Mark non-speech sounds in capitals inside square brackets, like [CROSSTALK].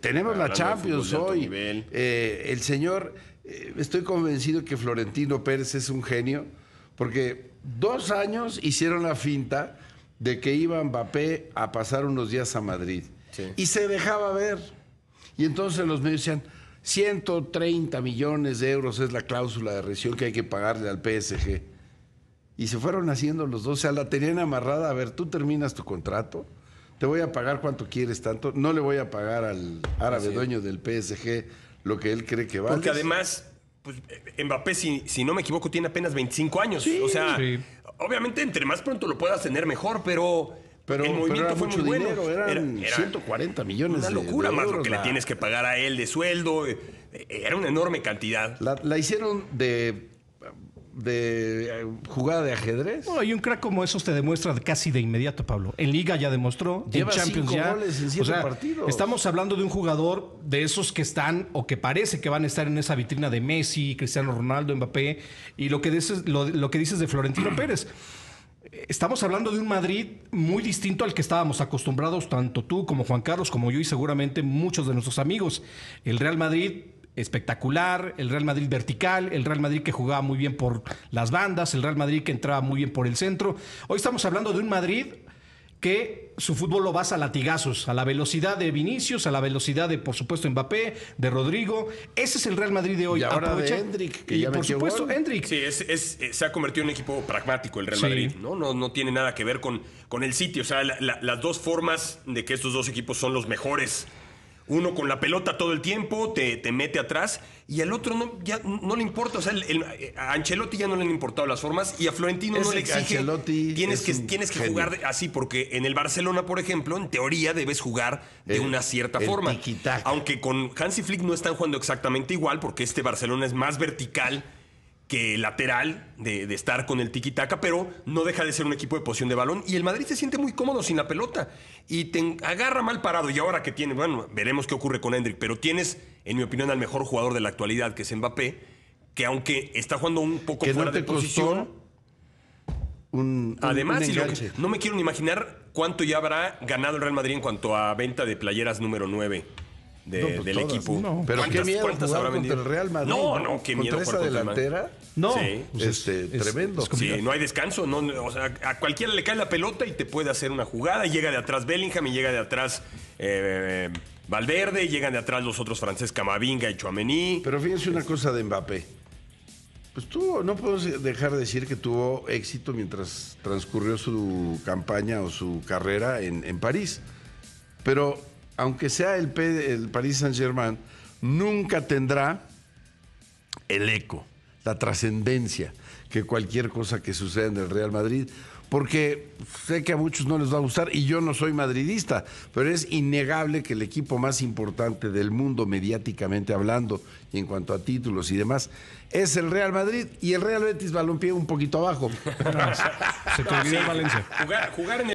tenemos la Champions hoy. Eh, el señor, eh, estoy convencido que Florentino Pérez es un genio, porque dos años hicieron la finta de que iba Mbappé a pasar unos días a Madrid. Y se dejaba ver. Y entonces los medios decían, 130 millones de euros es la cláusula de rescisión que hay que pagarle al PSG. Y se fueron haciendo los dos, o sea, la tenían amarrada, a ver, tú terminas tu contrato te voy a pagar cuanto quieres tanto, no le voy a pagar al árabe dueño del PSG lo que él cree que vale. Porque además, pues, Mbappé, si, no me equivoco, tiene apenas 25 años. o sea, obviamente entre más pronto lo puedas tener mejor, pero... Pero, el movimiento fue muy bueno. eran era, 140 millones una locura más lo que le tienes que pagar a él de sueldo. Eh, eh, era una enorme cantidad. la hicieron de de eh, jugada de ajedrez. no y un crack como eso te demuestra casi de inmediato, Pablo. En Liga ya demostró, en Champions ya. partidos. Estamos hablando de un jugador de esos que están o que parece que van a estar en esa vitrina de Messi, Cristiano Ronaldo, Mbappé y lo que lo que dices de Florentino [CLEARS THROAT] Pérez. Estamos hablando de un Madrid muy distinto al que estábamos acostumbrados, tanto tú como Juan Carlos, como yo y seguramente muchos de nuestros amigos. El Real Madrid espectacular, el Real Madrid vertical, el Real Madrid que jugaba muy bien por las bandas, el Real Madrid que entraba muy bien por el centro. Hoy estamos hablando de un Madrid que su fútbol lo basa a latigazos, a la velocidad de Vinicius, a la velocidad de, por supuesto, Mbappé, de Rodrigo. Ese es el Real Madrid de hoy. Y ahora de por supuesto, Sí, es, eh, se ha convertido en un equipo pragmático el Real Madrid, ¿no? ¿no? No tiene nada que ver con, con el sitio. O sea, las dos formas de que estos dos equipos son los mejores uno con la pelota todo el tiempo, te, te mete atrás, y al otro no, ya no le importa. O sea, el, a Ancelotti ya no le han importado las formas y a Florentino no le exigen. tienes que, tienes que jugar así, porque en el Barcelona, por ejemplo, en teoría debes jugar de una cierta forma. Aunque con Hansi Flick no están jugando exactamente igual, porque este Barcelona es más vertical que lateral de, estar con el tiki-taka, pero no deja de ser un equipo de posición de balón. Y el Madrid se siente muy cómodo sin la pelota y te agarra mal parado. Y ahora que tiene, bueno, veremos qué ocurre con Hendrik pero tienes, en mi opinión, al mejor jugador de la actualidad, que es Mbappé, que aunque está jugando un poco fuera de posición. Un, además, no me quiero ni imaginar cuánto ya habrá ganado el Real Madrid en cuanto a venta de playeras número 9 pues del equipo. No. Pero qué miedo el Real Madrid. No, no, qué miedo esa delantera. No, tremendo. sí, no hay descanso. o sea, a cualquiera le cae la pelota y te puede hacer una jugada. Llega de atrás Bellingham y llega de atrás eh, eh, Valverde. Llegan de atrás los otros francés Camavinga y Chouameni. Pero fíjense una cosa de Mbappé. Pues tuvo, no puedes dejar de decir que tuvo éxito mientras transcurrió su campaña o su carrera en, en París. Pero aunque sea el, P, Saint-Germain, nunca tendrá el eco, la trascendencia que cualquier cosa que suceda en el Real Madrid, porque sé que a muchos no les va a gustar y yo no soy madridista, pero es innegable que el equipo más importante del mundo mediáticamente hablando y en cuanto a títulos y demás es el Real Madrid y el Real Betis Balompié un poquito abajo. [LAUGHS] se te olvidó Valencia. jugar en